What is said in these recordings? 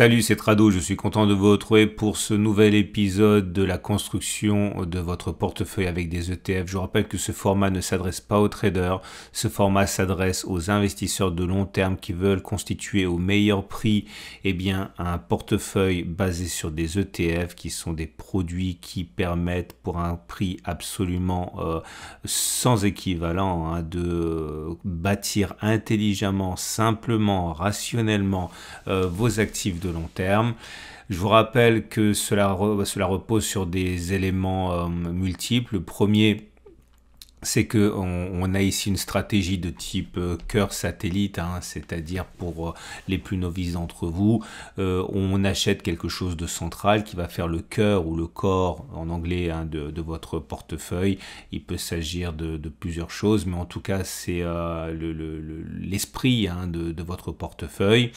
Salut, c'est Trado, je suis content de vous retrouver pour ce nouvel épisode de la construction de votre portefeuille avec des ETF. Je vous rappelle que ce format ne s'adresse pas aux traders, ce format s'adresse aux investisseurs de long terme qui veulent constituer au meilleur prix et eh bien, un portefeuille basé sur des ETF qui sont des produits qui permettent pour un prix absolument euh, sans équivalent hein, de euh, bâtir intelligemment, simplement, rationnellement euh, vos actifs de long terme. Je vous rappelle que cela, repose sur des éléments euh, multiples. Le premier, c'est que on, a ici une stratégie de type euh, cœur satellite, hein, c'est-à-dire pour euh, les plus novices d'entre vous, euh, on achète quelque chose de central qui va faire le cœur ou le corps en anglais hein, de, de, votre portefeuille. Il peut s'agir de, de, plusieurs choses, mais en tout cas c'est l'esprit le, le, hein, de, de, votre portefeuille.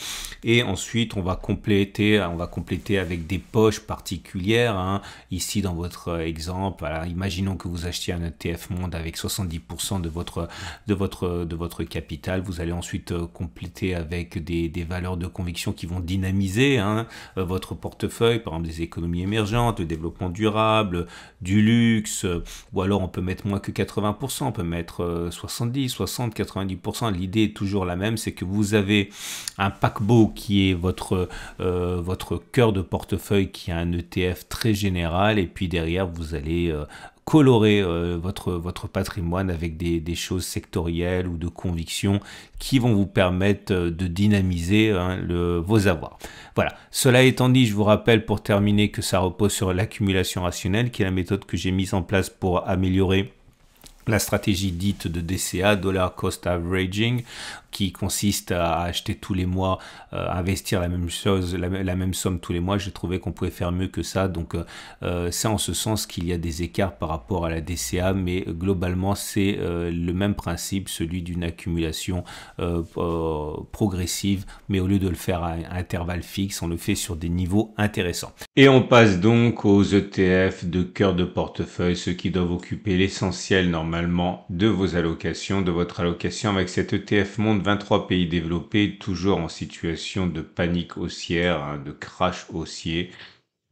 Et ensuite on va compléter, on va compléter avec des poches particulières. Hein. Ici dans votre exemple, imaginons que vous achetiez un ETF Monde avec 70% de votre, de, votre, de votre capital. Vous allez ensuite euh, compléter avec des, valeurs de conviction qui vont dynamiser hein, euh, votre portefeuille, par exemple des économies émergentes, le développement durable, du luxe, euh, ou alors on peut mettre moins que 80%, on peut mettre 70, 60, 90%. L'idée est toujours la même, c'est que vous avez un paquebot qui est votre, votre cœur de portefeuille qui a un ETF très général, et puis derrière vous allez colorer euh, votre, votre patrimoine avec des, choses sectorielles ou de convictions qui vont vous permettre euh, de dynamiser hein, vos avoirs. Voilà, cela étant dit, je vous rappelle pour terminer que ça repose sur l'accumulation rationnelle, qui est la méthode que j'ai mise en place pour améliorer la stratégie dite de DCA, Dollar Cost Averaging, qui consiste à acheter tous les mois, euh, investir la même chose, la, même somme tous les mois, J'ai trouvé qu'on pouvait faire mieux que ça. Donc ça euh, euh, c'est en ce sens qu'il y a des écarts par rapport à la DCA, mais globalement c'est le même principe, celui d'une accumulation progressive, mais au lieu de le faire à, intervalles intervalle fixe, on le fait sur des niveaux intéressants. Et on passe donc aux ETF de cœur de portefeuille, ceux qui doivent occuper l'essentiel normalement de vos allocations, de votre allocation avec cet ETF Monde 23 pays développés toujours en situation de panique haussière, hein, de crash haussier,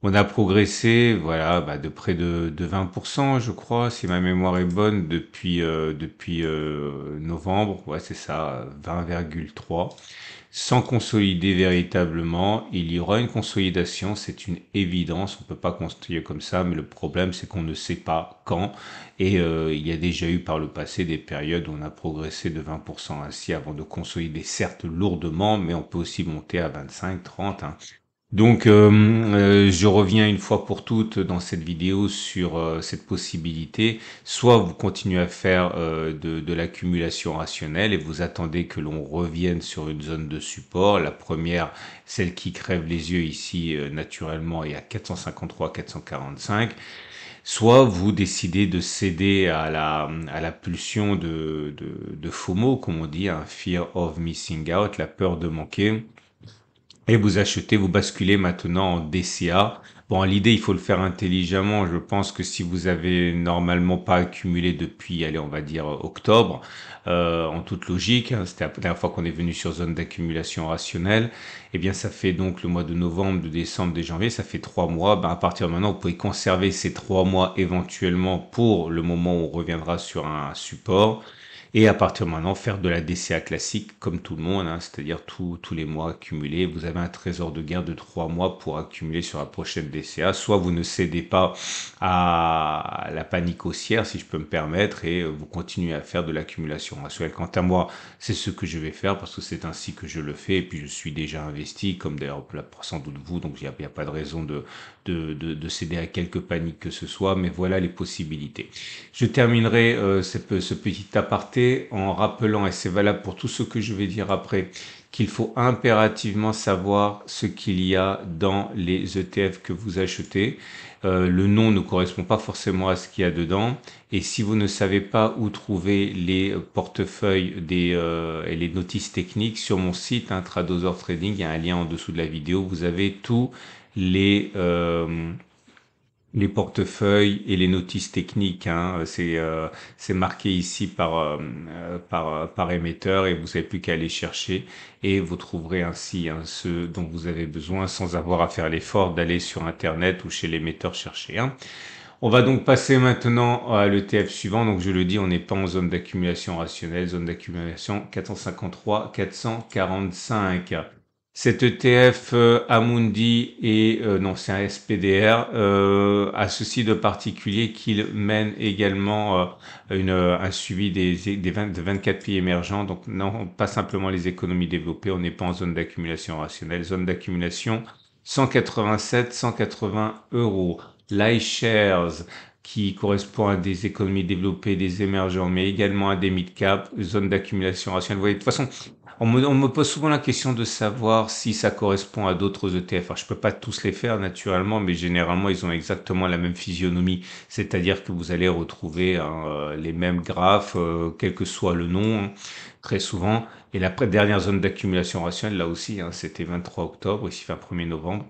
on a progressé, voilà, bah, de près de, 20%, je crois, si ma mémoire est bonne, depuis, euh, depuis euh, novembre. Ouais, c'est ça, 20,3. Sans consolider véritablement, il y aura une consolidation, c'est une évidence. On ne peut pas construire comme ça, mais le problème, c'est qu'on ne sait pas quand. Et euh, il y a déjà eu par le passé des périodes où on a progressé de 20% ainsi avant de consolider, certes lourdement, mais on peut aussi monter à 25, 30. Donc euh, euh, je reviens une fois pour toutes dans cette vidéo sur euh, cette possibilité. Soit vous continuez à faire de, l'accumulation rationnelle et vous attendez que l'on revienne sur une zone de support. La première, celle qui crève les yeux ici naturellement est à 453-445 soit vous décidez de céder à la, à la pulsion de, de, FOMO, comme on dit, un hein, fear of missing out, la peur de manquer, et vous achetez, vous basculez maintenant en DCA. Bon, l'idée, il faut le faire intelligemment. Je pense que si vous avez normalement pas accumulé depuis, allez, on va dire octobre, euh, en toute logique, hein, c'était la dernière fois qu'on est venu sur zone d'accumulation rationnelle, eh bien, ça fait donc le mois de novembre, de décembre, de janvier, ça fait trois mois. Ben, à partir de maintenant, vous pouvez conserver ces trois mois éventuellement pour le moment où on reviendra sur un support et à partir de maintenant faire de la DCA classique comme tout le monde, hein, c'est-à-dire tous les mois accumulés, Vous avez un trésor de guerre de 3 mois pour accumuler sur la prochaine DCA, soit vous ne cédez pas à la panique haussière, si je peux me permettre, et euh, vous continuez à faire de l'accumulation mensuelle. Quant à moi, c'est ce que je vais faire parce que c'est ainsi que je le fais, et puis je suis déjà investi, comme d'ailleurs sans doute vous, donc il n'y a, pas de raison de, de, céder à quelque panique que ce soit, mais voilà les possibilités. Je terminerai euh, ce petit aparté en rappelant, et c'est valable pour tout ce que je vais dire après, qu'il faut impérativement savoir ce qu'il y a dans les ETF que vous achetez. Euh, le nom ne correspond pas forcément à ce qu'il y a dedans. Et si vous ne savez pas où trouver les portefeuilles des, euh, et les notices techniques, sur mon site Intradosor hein, Trading, il y a un lien en dessous de la vidéo, vous avez tous les... Euh, les portefeuilles et les notices techniques. Hein. C'est euh, c'est marqué ici par euh, par euh, par émetteur et vous n'avez plus qu'à aller chercher et vous trouverez ainsi ceux hein, ce dont vous avez besoin sans avoir à faire l'effort d'aller sur internet ou chez l'émetteur chercher. Hein. On va donc passer maintenant à l'ETF suivant. Donc je le dis, on n'est pas en zone d'accumulation rationnelle, zone d'accumulation 453-445. Cet ETF euh, Amundi et euh, non c'est un SPDR euh, a ceci de particulier qu'il mène également euh, une, un suivi des, des de 24 pays émergents donc non pas simplement les économies développées on n'est pas en zone d'accumulation rationnelle zone d'accumulation 187 180 euros shares qui correspond à des économies développées, des émergents, mais également à des mid-cap, zones d'accumulation rationnelle. Vous voyez, de toute façon, on me, on me, pose souvent la question de savoir si ça correspond à d'autres ETF. Alors, je peux pas tous les faire naturellement, mais généralement, ils ont exactement la même physionomie. C'est-à-dire que vous allez retrouver euh, les mêmes graphes, euh, quel que soit le nom, hein, très souvent. Et la dernière zone d'accumulation rationnelle, là aussi, hein, c'était 23 octobre, ici 1er novembre.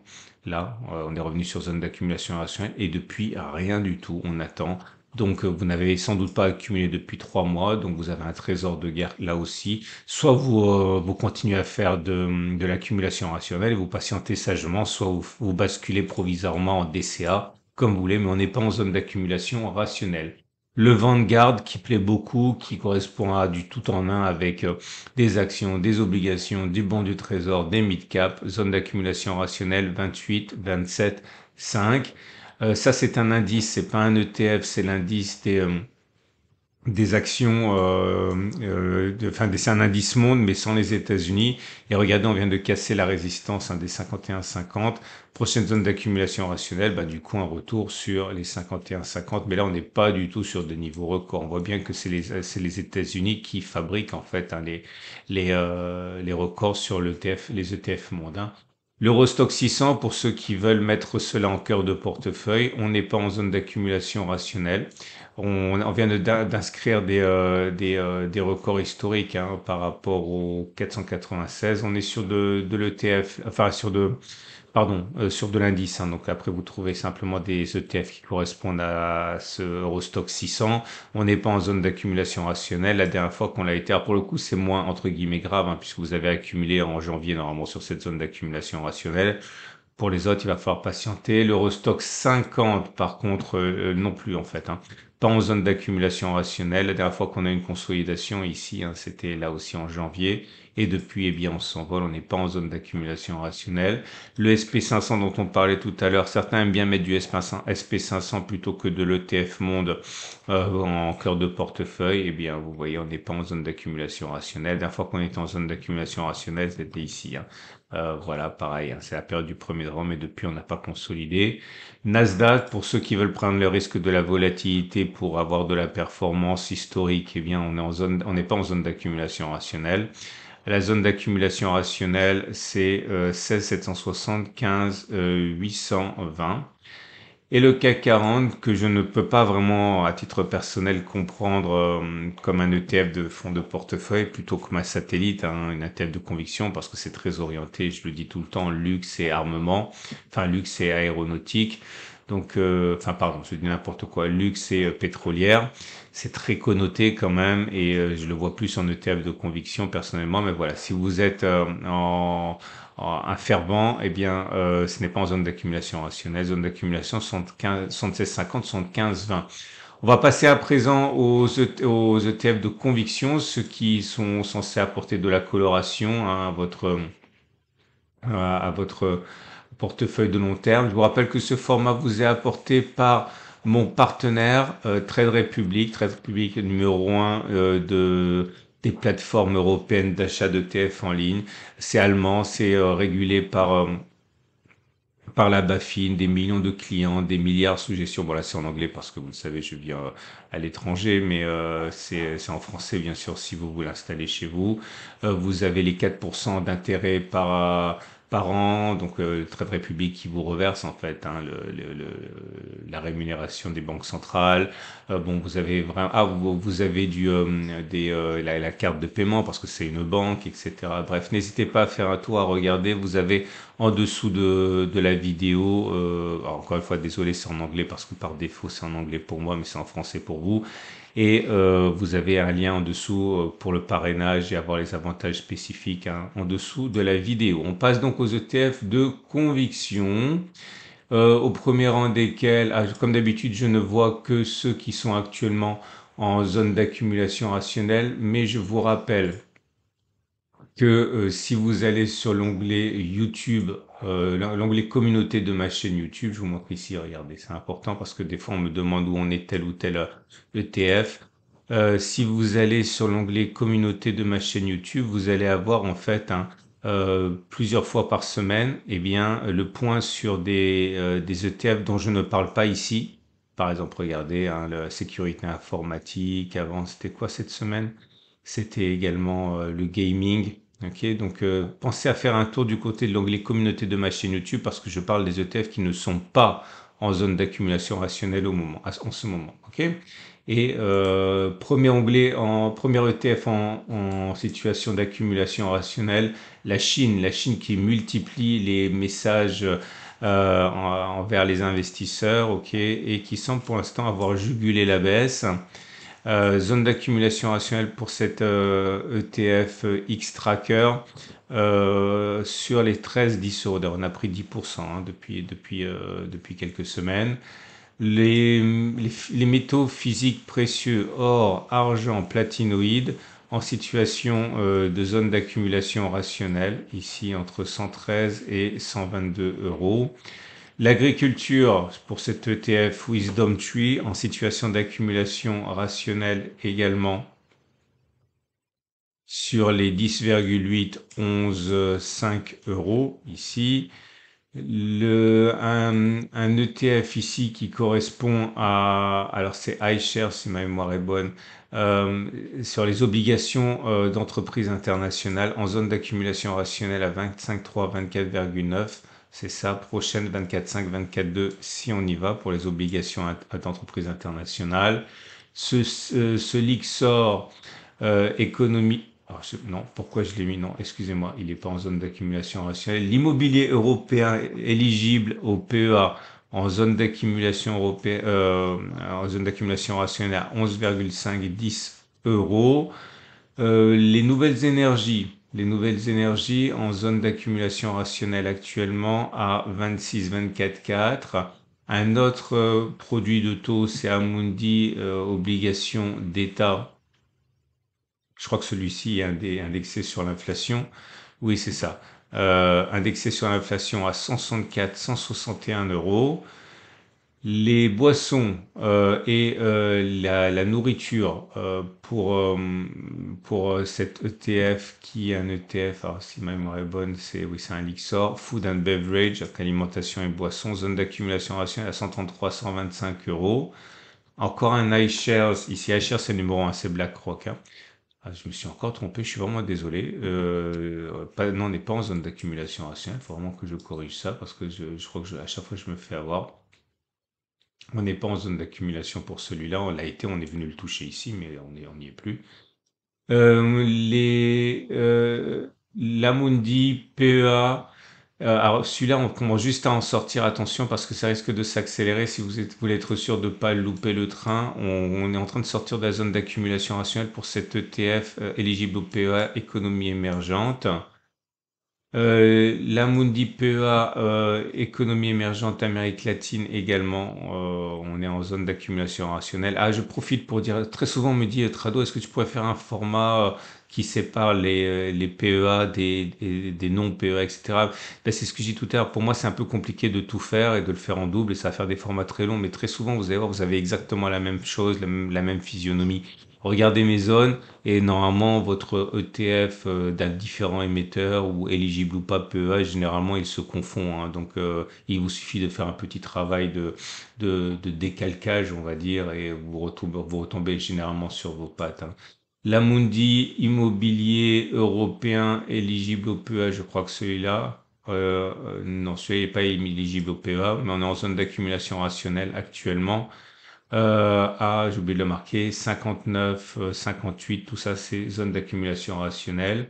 Là, euh, on est revenu sur zone d'accumulation rationnelle et depuis, rien du tout. On attend. Donc euh, vous n'avez sans doute pas accumulé depuis trois mois, donc vous avez un trésor de guerre là aussi. Soit vous, euh, vous continuez à faire de, l'accumulation rationnelle et vous patientez sagement, soit vous, vous basculez provisoirement en DCA, comme vous voulez, mais on n'est pas en zone d'accumulation rationnelle le Vanguard qui plaît beaucoup, qui correspond à du tout en un avec euh, des actions, des obligations, du bon du trésor, des mid-cap, zone d'accumulation rationnelle 28, 27, 5. ça, c'est un indice, c'est pas un ETF, c'est l'indice des, euh, des actions, euh, euh, de, enfin, c'est un indice monde, mais sans les États-Unis. Et regardez, on vient de casser la résistance hein, des 51,50. Prochaine zone d'accumulation rationnelle, bah, du coup, un retour sur les 51-50. Mais là, on n'est pas du tout sur des niveaux records. On voit bien que c'est les, c'est les États-Unis qui fabriquent, en fait, hein, les, euh, les, records sur les ETF mondains. L'Eurostock 600, pour ceux qui veulent mettre cela en cœur de portefeuille, on n'est pas en zone d'accumulation rationnelle. On, vient d'inscrire des, euh, euh, des, records historiques hein, par rapport au 496. On est sur de, de l'ETF, enfin sur de, pardon, euh, sur de l'indice. Hein. donc après, vous trouvez simplement des ETF qui correspondent à ce Eurostock 600. On n'est pas en zone d'accumulation rationnelle. La dernière fois qu'on l'a été, pour le coup, c'est moins entre guillemets grave, hein, puisque vous avez accumulé en janvier normalement sur cette zone d'accumulation rationnelle. Pour les autres, il va falloir patienter. L'Eurostock 50, par contre, euh, euh, non plus en fait. Hein. Pas en zone d'accumulation rationnelle. La dernière fois qu'on a une consolidation ici, hein, c'était là aussi en janvier. Et depuis, eh bien, on s'envole, on n'est pas en zone d'accumulation rationnelle. Le SP500 dont on parlait tout à l'heure, certains aiment bien mettre du SP500 plutôt que de l'ETF Monde euh, en cœur de portefeuille. Eh bien, vous voyez, on n'est pas en zone d'accumulation rationnelle. La dernière fois qu'on était en zone d'accumulation rationnelle, c'était ici. Hein. Euh, voilà, pareil, hein. c'est la période du premier rang, mais depuis, on n'a pas consolidé. Nasdaq, pour ceux qui veulent prendre le risque de la volatilité pour avoir de la performance historique, eh bien, on est en zone, on n'est pas en zone d'accumulation rationnelle. La zone d'accumulation rationnelle, c'est 16 760, 820. Et le CAC 40, que je ne peux pas vraiment, à titre personnel, comprendre euh, comme un ETF de fonds de portefeuille plutôt que ma satellite, un hein, une ETF de conviction, parce que c'est très orienté, je le dis tout le temps, luxe et armement, enfin luxe et aéronautique. Donc, euh, enfin, pardon, je dis n'importe quoi. Luxe et euh, pétrolière, c'est très connoté quand même, et euh, je le vois plus en ETF de conviction personnellement. Mais voilà, si vous êtes en, en, un fervent, eh bien, ce n'est pas en zone d'accumulation rationnelle. Hein. Zone d'accumulation 76-50, 75-20. On va passer à présent aux, ETF e de conviction, ceux qui sont censés apporter de la coloration hein, à votre à votre portefeuille de long terme. Je vous rappelle que ce format vous est apporté par mon partenaire euh, Trade Republic, Trade Republic numéro 1 euh, de des plateformes européennes d'achat d'ETF en ligne. C'est allemand, c'est euh, régulé par par la Bafin, des millions de clients, des milliards sous gestion. Bon là c'est en anglais parce que vous le savez, je viens à l'étranger, mais c'est en français bien sûr si vous voulez l'installer chez vous. vous avez les 4% d'intérêt par par an, donc le euh, vrai public qui vous reverse en fait hein, le, la rémunération des banques centrales. Euh, bon, vous avez vraiment, ah, vous, vous avez du euh, des la, carte de paiement parce que c'est une banque, etc. Bref, n'hésitez pas à faire un tour, à regarder. Vous avez en dessous de, de la vidéo, encore une fois, désolé, c'est en anglais parce que par défaut c'est en anglais pour moi, mais c'est en français pour vous. Et euh, vous avez un lien en dessous euh, pour le parrainage et avoir les avantages spécifiques hein, en dessous de la vidéo. On passe donc aux ETF de conviction. Euh, au premier rang desquels, ah, comme d'habitude, je ne vois que ceux qui sont actuellement en zone d'accumulation rationnelle, mais je vous rappelle que euh, si vous allez sur l'onglet YouTube, euh, l'onglet communauté de ma chaîne YouTube, je vous montre ici, regardez, c'est important parce que des fois on me demande où on est tel ou tel ETF. Euh, e si vous allez sur l'onglet communauté de ma chaîne YouTube, vous allez avoir en fait hein, plusieurs fois par semaine et eh bien, le point sur des, ETF e dont je ne parle pas ici. Par exemple, regardez, hein, la sécurité informatique, avant, c'était quoi cette semaine c'était également euh, le gaming. donc euh, pensez à faire un tour du côté de l'onglet communauté de ma chaîne YouTube parce que je parle des ETF qui ne sont pas en zone d'accumulation rationnelle au moment, en ce moment. et euh, premier onglet en premier ETF en, situation d'accumulation rationnelle, la Chine, la Chine qui multiplie les messages envers les investisseurs, et qui semble pour l'instant avoir jugulé la baisse. Euh, zone d'accumulation rationnelle pour cette ETF euh, e euh, X-Tracker sur les 13 orders. On a pris 10% hein, depuis, quelques semaines. Les, métaux physiques précieux, or, argent, platinoïdes, en situation de zone d'accumulation rationnelle, ici entre 113 et 122 euros. L'agriculture, pour cet ETF Wisdom Tree, en situation d'accumulation rationnelle également, sur les 10,811,5 euros ici. un, ETF ici qui correspond à, alors c'est iShares si ma mémoire est bonne, euh, sur les obligations euh, d'entreprise d'entreprises internationales en zone d'accumulation rationnelle à 25,3, 24,9. C'est ça, prochaine 24 2 si on y va pour les obligations d'entreprise internationale. Ce, ce, euh, économie. Ah, non, pourquoi je l'ai mis Non, excusez-moi, il n'est pas en zone d'accumulation rationnelle. L'immobilier européen éligible au PEA en zone d'accumulation européenne, euh, en zone d'accumulation rationnelle à 11,5 10 euros. Euh, les nouvelles énergies, les nouvelles énergies en zone d'accumulation rationnelle actuellement à 26-24-4. Un autre euh, produit de taux, c'est Amundi euh, obligation d'État. Je crois que celui-ci est indexé sur l'inflation. Oui, c'est ça. Euh, indexé sur l'inflation à 164-161 euros les boissons euh, et euh, la, la, nourriture euh, pour, euh, pour euh, cet ETF qui est un ETF, alors si ma mémoire est bonne, c'est oui, un Lixor, Food and Beverage, alimentation et boissons, zone d'accumulation rationnelle à 133, 125 euros. Encore un iShares, ici iShares c'est le numéro 1, c'est BlackRock. Hein. Ah, je me suis encore trompé, je suis vraiment désolé. Euh, pas, non, on n'est pas en zone d'accumulation rationnelle, il faut vraiment que je corrige ça parce que je, je crois que à chaque fois je me fais avoir. On n'est pas en zone d'accumulation pour celui-là. On l'a été, on est venu le toucher ici, mais on n'y est plus. Euh, les euh, Lamundi, PEA. Euh, celui-là, on commence juste à en sortir. Attention parce que ça risque de s'accélérer si vous, voulez être sûr de ne pas louper le train. On, on, est en train de sortir de la zone d'accumulation rationnelle pour cet ETF euh, éligible au PEA économie émergente. Euh, la Mundi PEA, euh, économie émergente Amérique latine également, euh, on est en zone d'accumulation rationnelle. Ah, je profite pour dire, très souvent me dit, Trado, est-ce que tu pourrais faire un format qui sépare les, les PEA des, des, non-PEA, etc. Ben, c'est ce que j'ai dit tout à l'heure, pour moi c'est un peu compliqué de tout faire et de le faire en double, et ça va faire des formats très longs, mais très souvent vous allez voir, vous avez exactement la même chose, la même, la même physionomie regardez mes zones et normalement votre ETF euh, d'un différent émetteur ou éligible ou pas PEA, généralement il se confond. Hein, donc euh, il vous suffit de faire un petit travail de, de, de, décalcage, on va dire, et vous retombez, vous retombez généralement sur vos pattes. Hein. Mundi immobilier européen éligible au PEA, je crois que celui-là, euh, euh non, celui-là n'est pas éligible au PEA, mais on est en zone d'accumulation rationnelle actuellement euh, à, j'ai oublié de le marquer, 59, 58, euh, tout ça, c'est zone d'accumulation rationnelle.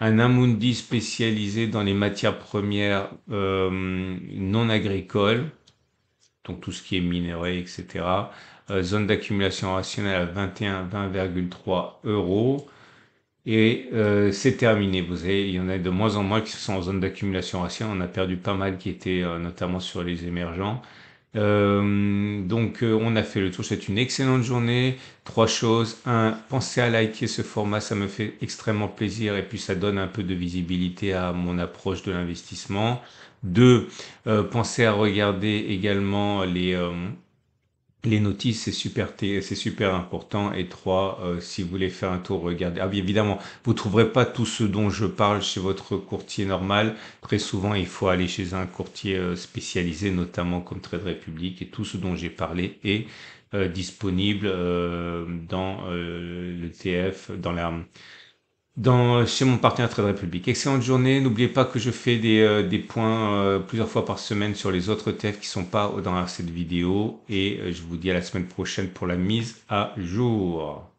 Un Amundi spécialisé dans les matières premières euh, non agricoles, donc tout ce qui est minerai, etc. Euh, zone d'accumulation rationnelle à 21, 20,3 euros. Et euh, c'est terminé. Vous avez, il y en a de moins en moins qui sont en zone d'accumulation rationnelle. On a perdu pas mal qui étaient notamment sur les émergents. Euh, donc euh, on a fait le tour, c'est une excellente journée. Trois choses. Un, pensez à liker ce format, ça me fait extrêmement plaisir et puis ça donne un peu de visibilité à mon approche de l'investissement. Deux, euh, pensez à regarder également les euh, les notices, c'est super, c'est super important. Et trois, euh, si vous voulez faire un tour, regardez. Ah évidemment, vous trouverez pas tout ce dont je parle chez votre courtier normal. Très souvent, il faut aller chez un courtier euh, spécialisé, notamment comme Trade Republic. Et tout ce dont j'ai parlé est euh, disponible dans le TF, dans la dans, chez mon partenaire Trade République. Excellente journée. N'oubliez pas que je fais des, euh, des points euh, plusieurs fois par semaine sur les autres thèmes qui sont pas dans cette vidéo. Et euh, je vous dis à la semaine prochaine pour la mise à jour.